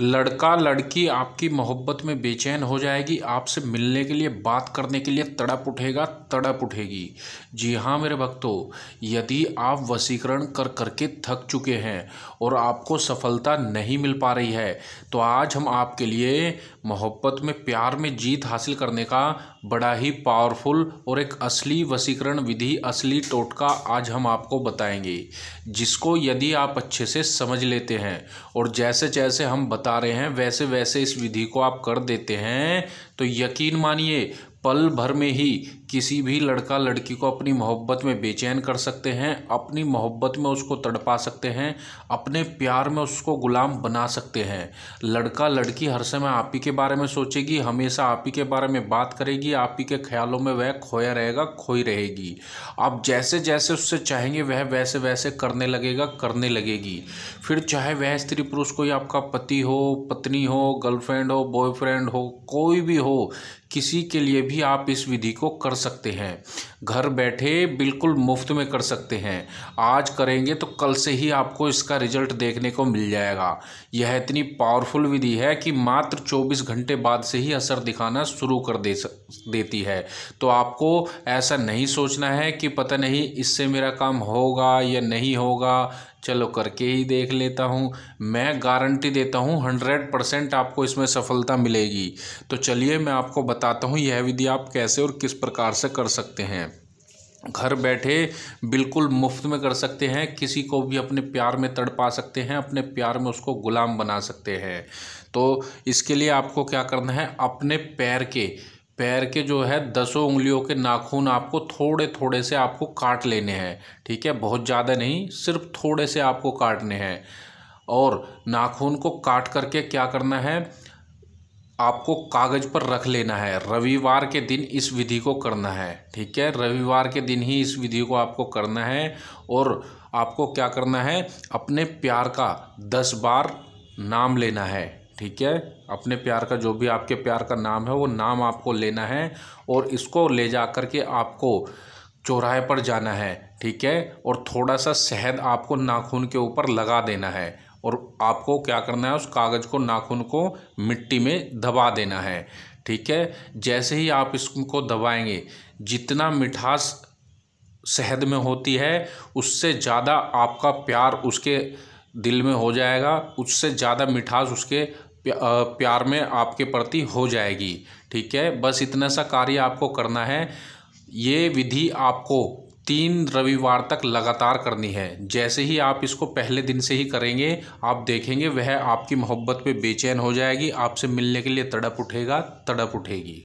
लड़का लड़की आपकी मोहब्बत में बेचैन हो जाएगी आपसे मिलने के लिए बात करने के लिए तड़प उठेगा तड़प उठेगी जी हाँ मेरे भक्तों यदि आप वसीकरण कर करके थक चुके हैं और आपको सफलता नहीं मिल पा रही है तो आज हम आपके लिए मोहब्बत में प्यार में जीत हासिल करने का बड़ा ही पावरफुल और एक असली वसीकरण विधि असली टोटका आज हम आपको बताएंगे जिसको यदि आप अच्छे से समझ लेते हैं और जैसे जैसे हम बता रहे हैं वैसे वैसे इस विधि को आप कर देते हैं तो यकीन मानिए पल भर में ही किसी भी लड़का लड़की को अपनी मोहब्बत में बेचैन कर सकते हैं अपनी मोहब्बत में उसको तड़पा सकते हैं अपने प्यार में उसको गुलाम बना सकते हैं लड़का लड़की हर समय आप ही के बारे में सोचेगी हमेशा आप ही के बारे में बात करेगी आप ही के ख्यालों में वह खोया रहेगा खोई रहेगी आप जैसे जैसे उससे चाहेंगे वह वैसे वैसे करने लगेगा करने लगेगी फिर चाहे वह स्त्री पुरुष कोई आपका पति हो पत्नी हो गर्लफ्रेंड हो बॉयफ्रेंड हो कोई भी हो किसी के लिए भी आप इस विधि को कर सकते हैं घर बैठे बिल्कुल मुफ्त में कर सकते हैं आज करेंगे तो कल से ही आपको इसका रिजल्ट देखने को मिल जाएगा यह इतनी पावरफुल विधि है कि मात्र 24 घंटे बाद से ही असर दिखाना शुरू कर दे देती है तो आपको ऐसा नहीं सोचना है कि पता नहीं इससे मेरा काम होगा या नहीं होगा चलो करके ही देख लेता हूँ मैं गारंटी देता हूँ हंड्रेड परसेंट आपको इसमें सफलता मिलेगी तो चलिए मैं आपको बताता हूँ यह विधि आप कैसे और किस प्रकार से कर सकते हैं घर बैठे बिल्कुल मुफ्त में कर सकते हैं किसी को भी अपने प्यार में तड़पा सकते हैं अपने प्यार में उसको ग़ुलाम बना सकते हैं तो इसके लिए आपको क्या करना है अपने पैर के पैर के जो है दसों उंगलियों के नाखून आपको थोड़े थोड़े से आपको काट लेने हैं ठीक है बहुत ज़्यादा नहीं सिर्फ थोड़े से आपको काटने हैं और नाखून को काट करके क्या करना है आपको कागज़ पर रख लेना है रविवार के दिन इस विधि को करना है ठीक है रविवार के दिन ही इस विधि को आपको करना है और आपको क्या करना है अपने प्यार का दस बार नाम लेना है ठीक है अपने प्यार का जो भी आपके प्यार का नाम है वो नाम आपको लेना है और इसको ले जा कर के आपको चौराहे पर जाना है ठीक है और थोड़ा सा शहद आपको नाखून के ऊपर लगा देना है और आपको क्या करना है उस कागज़ को नाखून को मिट्टी में दबा देना है ठीक है जैसे ही आप इसको दबाएंगे जितना मिठास शहद में होती है उससे ज़्यादा आपका प्यार उसके दिल में हो जाएगा उससे ज़्यादा मिठास उसके प्यार में आपके प्रति हो जाएगी ठीक है बस इतना सा कार्य आपको करना है ये विधि आपको तीन रविवार तक लगातार करनी है जैसे ही आप इसको पहले दिन से ही करेंगे आप देखेंगे वह आपकी मोहब्बत पे बेचैन हो जाएगी आपसे मिलने के लिए तड़प उठेगा तड़प उठेगी